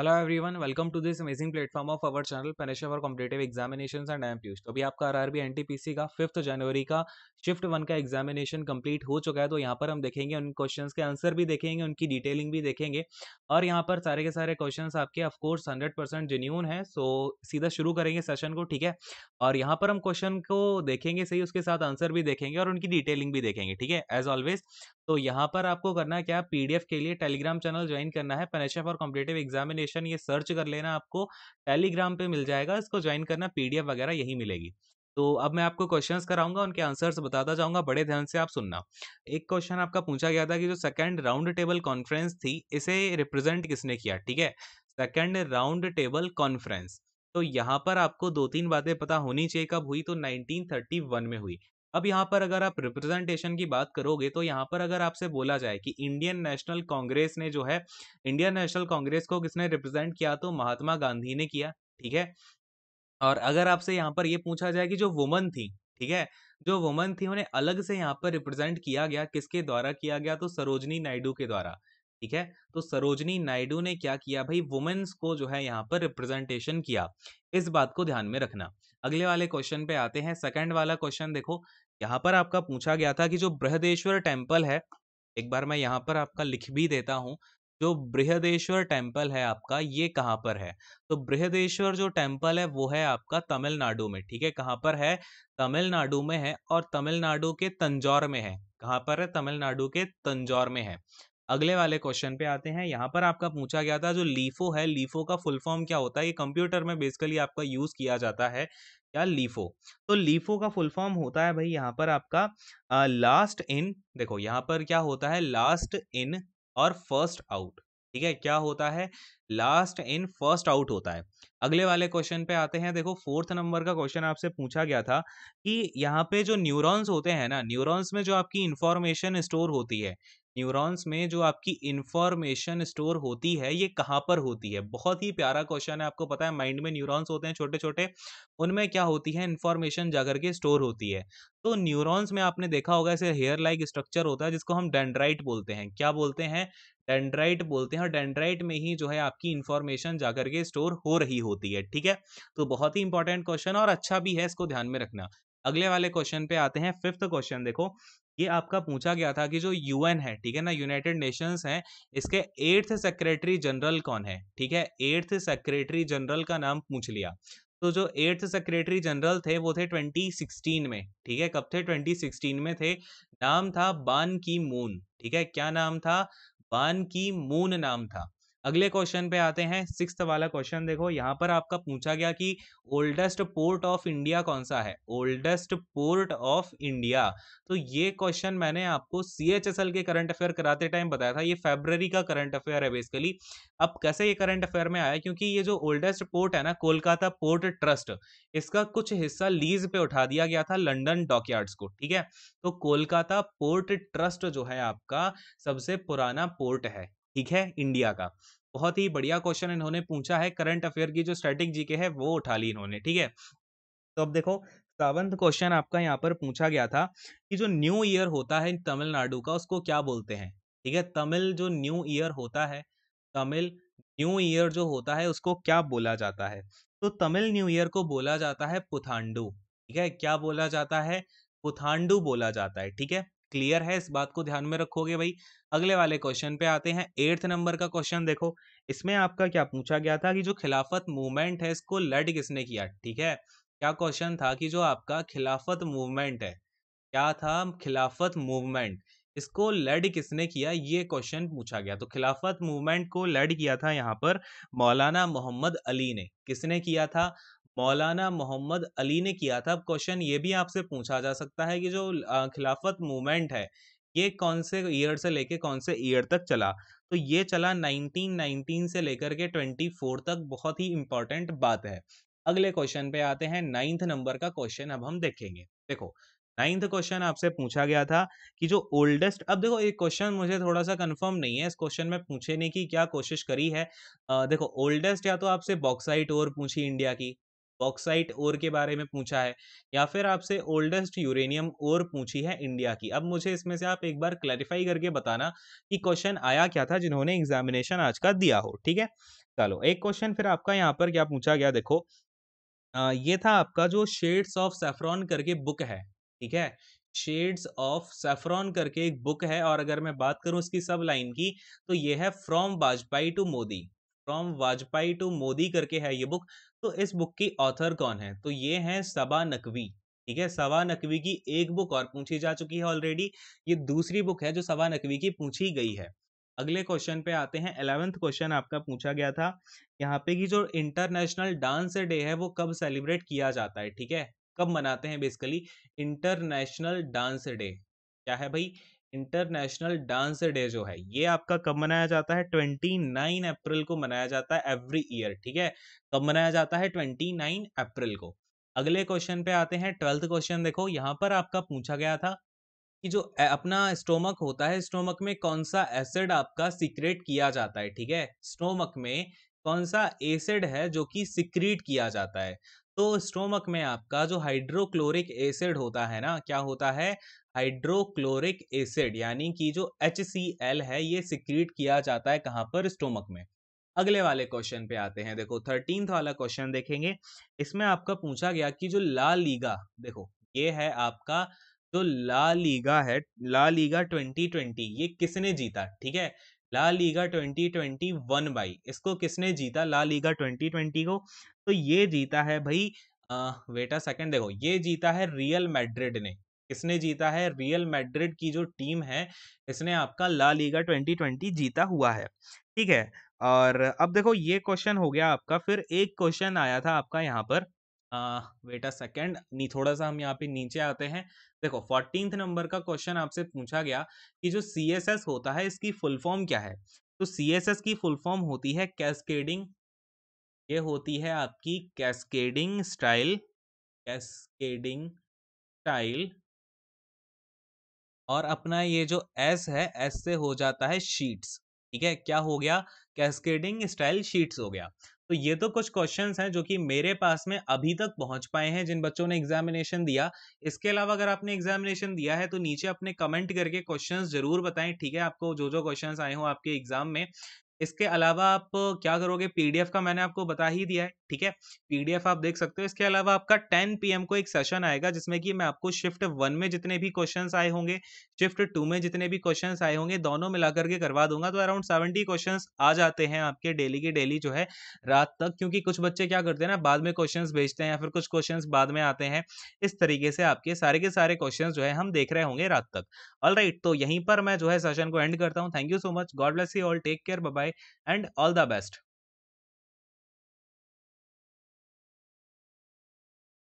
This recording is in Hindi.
hello everyone welcome to this amazing platform of our channel पनेशा for competitive examination and am Piyush तो अभी आपका आरआरबी एनटीपीसी का फिफ्थ जनवरी का शिफ्ट वन का एग्जामिनेशन कंप्लीट हो चुका है तो यहाँ पर हम देखेंगे उन क्वेश्चन के आंसर भी देखेंगे उनकी डिटेलिंग भी देखेंगे और यहाँ पर सारे के सारे क्वेश्चन आपके ऑफकोर्स हंड्रेड परसेंट जेन्यून है सो सीधा शुरू करेंगे सेशन को ठीक है और यहाँ पर हम क्वेश्चन को देखेंगे सही उसके साथ आंसर भी देखेंगे और उनकी डिटेलिंग भी देखेंगे ठीक है एज ऑलवेज तो यहाँ पर आपको करना पी क्या पीडीएफ के लिए टेलीग्राम चैनल ज्वाइन करना है पेनेशा फॉर कॉम्पिटेटिव एग्जामिनेशन ये सर्च कर लेना आपको टेलीग्राम पे मिल जाएगा इसको ज्वाइन करना पीडीएफ वगैरह यही मिलेगी तो अब मैं आपको क्वेश्चंस कराऊंगा उनके आंसर्स बताता जाऊंगा बड़े ध्यान से आप सुनना एक क्वेश्चन आपका पूछा गया था कि जो सेकंड राउंड टेबल कॉन्फ्रेंस थी इसे रिप्रेजेंट किसने किया ठीक है सेकंड राउंड टेबल कॉन्फ्रेंस तो यहाँ पर आपको दो तीन बातें पता होनी चाहिए कब हुई तो 1931 में हुई अब यहाँ पर अगर आप रिप्रेजेंटेशन की बात करोगे तो यहाँ पर अगर आपसे बोला जाए कि इंडियन नेशनल कांग्रेस ने जो है इंडियन नेशनल कांग्रेस को किसने रिप्रेजेंट किया तो महात्मा गांधी ने किया ठीक है और अगर आपसे यहाँ पर ये पूछा जाए कि जो वुमन थी ठीक है जो वुमन थी उन्हें अलग से यहाँ पर रिप्रेजेंट किया गया किसके द्वारा किया गया तो सरोजनी नायडू के द्वारा ठीक है तो सरोजनी नायडू ने क्या किया भाई वुमेन्स को जो है यहाँ पर रिप्रेजेंटेशन किया इस बात को ध्यान में रखना अगले वाले क्वेश्चन पे आते हैं सेकंड वाला क्वेश्चन देखो यहाँ पर आपका पूछा गया था कि जो बृहदेश्वर टेम्पल है एक बार मैं यहाँ पर आपका लिख भी देता हूँ जो बृहदेश्वर टेम्पल है आपका ये कहाँ पर है तो बृहदेश्वर जो टेम्पल है वो है आपका तमिलनाडु में ठीक है कहाँ पर है तमिलनाडु में है और तमिलनाडु के तंजौर में है कहाँ पर है तमिलनाडु के तंजौर में है अगले वाले क्वेश्चन पे आते हैं यहाँ पर आपका पूछा गया था जो लीफो है लीफो का फुल फॉर्म क्या होता है ये कंप्यूटर में बेसिकली आपका यूज किया जाता है या लीफो तो लीफो का फुल फॉर्म होता है भाई यहाँ पर आपका आ, लास्ट इन देखो यहाँ पर क्या होता है लास्ट इन और फर्स्ट आउट ठीक है क्या होता है लास्ट इन फर्स्ट आउट होता है अगले वाले क्वेश्चन पे आते हैं देखो फोर्थ नंबर का क्वेश्चन आपसे पूछा गया था कि यहाँ पे जो न्यूरॉन्स होते हैं ना न्यूरॉन्स में जो आपकी इंफॉर्मेशन स्टोर होती है न्यूरॉन्स में जो आपकी इंफॉर्मेशन स्टोर होती है ये कहाँ पर होती है बहुत ही प्यारा क्वेश्चन है आपको पता है माइंड में न्यूरॉन्स होते हैं छोटे छोटे उनमें क्या होती है इन्फॉर्मेशन जाकर के स्टोर होती है तो न्यूरॉन्स में आपने देखा होगा ऐसे हेयर लाइक स्ट्रक्चर होता है जिसको हम डेंड्राइट बोलते हैं क्या बोलते हैं डेंड्राइट बोलते हैं और डेंड्राइट में ही जो है आपकी इन्फॉर्मेशन जाकर के स्टोर हो रही होती है ठीक है तो बहुत ही इंपॉर्टेंट क्वेश्चन और अच्छा भी है इसको ध्यान में रखना अगले वाले क्वेश्चन पे आते हैं फिफ्थ क्वेश्चन देखो ये आपका पूछा गया था कि जो यूएन है ठीक है ना यूनाइटेड नेशंस है इसके एट्थ सेक्रेटरी जनरल कौन है ठीक है एट्थ सेक्रेटरी जनरल का नाम पूछ लिया तो जो एट्थ सेक्रेटरी जनरल थे वो थे 2016 में ठीक है कब थे 2016 में थे नाम था बान की मून ठीक है क्या नाम था बान की मून नाम था अगले क्वेश्चन पे आते हैं सिक्स वाला क्वेश्चन देखो यहाँ पर आपका पूछा गया कि ओल्डेस्ट पोर्ट ऑफ इंडिया कौन सा है ओल्डेस्ट पोर्ट ऑफ इंडिया तो ये क्वेश्चन मैंने आपको सी एच एस एल के करंट अफेयर कराते टाइम बताया था ये फेब्रवरी का करंट अफेयर है बेसिकली अब कैसे ये करंट अफेयर में आया क्योंकि ये जो ओल्डेस्ट पोर्ट है ना कोलकाता पोर्ट ट्रस्ट इसका कुछ हिस्सा लीज पे उठा दिया गया था लंडन डॉकयार्ड्स को ठीक है तो कोलकाता पोर्ट ट्रस्ट जो है आपका सबसे पुराना पोर्ट है ठीक है इंडिया का बहुत ही बढ़िया क्वेश्चन इन्होंने पूछा है करंट अफेयर की जो स्टैटिक जीके है वो उठा ली इन्होंने ठीक है तो अब देखो सावंत क्वेश्चन आपका यहाँ पर पूछा गया था कि जो न्यू ईयर होता है तमिलनाडु का उसको क्या बोलते हैं ठीक है तमिल जो न्यू ईयर होता है तमिल न्यू ईयर जो होता है उसको क्या बोला जाता है तो तमिल न्यू ईयर को बोला जाता है पुथांडू ठीक है क्या बोला जाता है पुथांडू बोला जाता है ठीक है क्लियर है इस बात को ध्यान में रखोगे भाई अगले वाले क्वेश्चन पे आते हैं एट्थ नंबर का क्वेश्चन देखो इसमें आपका क्या पूछा गया था कि जो खिलाफत मूवमेंट है इसको लड किसने किया ठीक है क्या क्वेश्चन था कि जो आपका खिलाफत मूवमेंट है क्या था खिलाफत मूवमेंट इसको लड किसने किया ये क्वेश्चन पूछा गया तो खिलाफत मूवमेंट को लेड किया था यहाँ पर मौलाना मोहम्मद अली ने किसने किया था मौलाना मोहम्मद अली ने किया था अब क्वेश्चन ये भी आपसे पूछा जा सकता है कि जो खिलाफत मूवमेंट है ये कौन से ईयर से लेके कौन से ईयर तक चला तो ये चला 1919 से लेकर के 24 तक बहुत ही इंपॉर्टेंट बात है अगले क्वेश्चन पे आते हैं नाइन्थ नंबर का क्वेश्चन अब हम देखेंगे देखो नाइन्थ क्वेश्चन आपसे पूछा गया था कि जो ओल्डेस्ट अब देखो एक क्वेश्चन मुझे थोड़ा सा कंफर्म नहीं है इस क्वेश्चन में पूछने की क्या कोशिश करी है आ, देखो ओल्डेस्ट या तो आपसे बॉक्साइट और पूछी इंडिया की बॉक्साइट ओर के बारे में पूछा है या फिर आपसे ओल्डेस्ट यूरेनियम ओर पूछी है इंडिया की अब मुझे इसमें से आप एक बार क्लैरिफाई करके बताना कि क्वेश्चन आया क्या था जिन्होंने एग्जामिनेशन आज का दिया हो ठीक है चलो एक क्वेश्चन फिर आपका यहाँ पर क्या पूछा गया देखो आ, ये था आपका जो शेड्स ऑफ सेफ्रॉन करके बुक है ठीक है शेड्स ऑफ सेफ्रॉन करके एक बुक है और अगर मैं बात करूं इसकी सब लाइन की तो ये है from Vajpayee to Modi from Vajpayee to Modi करके है ये बुक तो इस बुक की ऑथर कौन है तो ये है सबा नकवी ठीक है सवा नकवी की एक बुक और पूछी जा चुकी है ऑलरेडी ये दूसरी बुक है जो सबा नकवी की पूछी गई है अगले क्वेश्चन पे आते हैं एलेवेंथ क्वेश्चन आपका पूछा गया था यहाँ पे कि जो इंटरनेशनल डांस डे है वो कब सेलिब्रेट किया जाता है ठीक है कब मनाते हैं बेसिकली इंटरनेशनल डांस डे क्या है भाई इंटरनेशनल डांस डे जो है ये आपका कब मनाया जाता है 29 अप्रैल को मनाया जाता है एवरी ईयर ठीक है कब मनाया जाता है ट्वेंटी अप्रैल को अगले क्वेश्चन पे आते हैं ट्वेल्थ क्वेश्चन देखो यहाँ पर आपका पूछा गया था कि जो अपना स्टोमक होता है स्टोमक में कौन सा एसिड आपका सिक्रेट किया जाता है ठीक है स्टोमक में कौन सा एसिड है जो कि सिक्रीट किया जाता है तो स्टोमक में आपका जो हाइड्रोक्लोरिक एसिड होता है ना क्या होता है हाइड्रोक्लोरिक एसिड यानी कि जो एच है ये सिक्रीट किया जाता है कहाँ पर स्टोमक में अगले वाले क्वेश्चन पे आते हैं देखो थर्टीन वाला क्वेश्चन देखेंगे इसमें आपका पूछा गया कि जो ला लीगा देखो ये है आपका जो ला लीगा है ला लीगा 2020 ये किसने जीता ठीक है ला लीगा 2021 भाई इसको किसने जीता ला लीगा 2020 को तो ये जीता है भाई आ, वेटा सेकंड देखो ये जीता है रियल मैड्रिड ने किसने जीता है रियल मैड्रिड की जो टीम है इसने आपका ला लीगा 2020 जीता हुआ है ठीक है और अब देखो ये क्वेश्चन हो गया आपका फिर एक क्वेश्चन आया था आपका यहाँ पर वेट अ सेकेंड थोड़ा सा हम यहाँ पे नीचे आते हैं देखो फोर्टीन नंबर का क्वेश्चन आपसे पूछा गया कि जो सी होता है इसकी फुल फॉर्म क्या है तो सी की फुल फॉर्म होती है कैस्केडिंग ये होती है आपकी कैस्केडिंग स्टाइल कैस्केडिंग स्टाइल और अपना ये जो एस है एस से हो जाता है शीट्स ठीक है क्या हो गया कैस्केडिंग स्टाइल शीट्स हो गया तो ये तो कुछ क्वेश्चंस हैं जो कि मेरे पास में अभी तक पहुंच पाए हैं जिन बच्चों ने एग्जामिनेशन दिया इसके अलावा अगर आपने एग्जामिनेशन दिया है तो नीचे अपने कमेंट करके क्वेश्चंस जरूर बताएं ठीक है आपको जो जो क्वेश्चंस आए हों आपके एग्जाम में इसके अलावा आप क्या करोगे पीडीएफ का मैंने आपको बता ही दिया है ठीक है पीडीएफ आप देख सकते हो इसके अलावा आपका 10 पीएम को एक सेशन आएगा जिसमें कि मैं आपको शिफ्ट वन में जितने भी क्वेश्चन आए होंगे शिफ्ट टू में जितने भी क्वेश्चन आए होंगे दोनों मिलाकर के करवा दूंगा तो अराउंड सेवेंटी क्वेश्चन आ जाते हैं आपके डेली के डेली जो है रात तक क्योंकि कुछ बच्चे क्या करते हैं ना बाद में क्वेश्चन भेजते हैं या फिर कुछ क्वेश्चन बाद में आते हैं इस तरीके से आपके सारे के सारे क्वेश्चन जो है हम देख रहे होंगे रात तक ऑल तो यहीं पर मैं जो है सेशन को एंड करता हूँ thank you so much god bless you all take care bye and all the best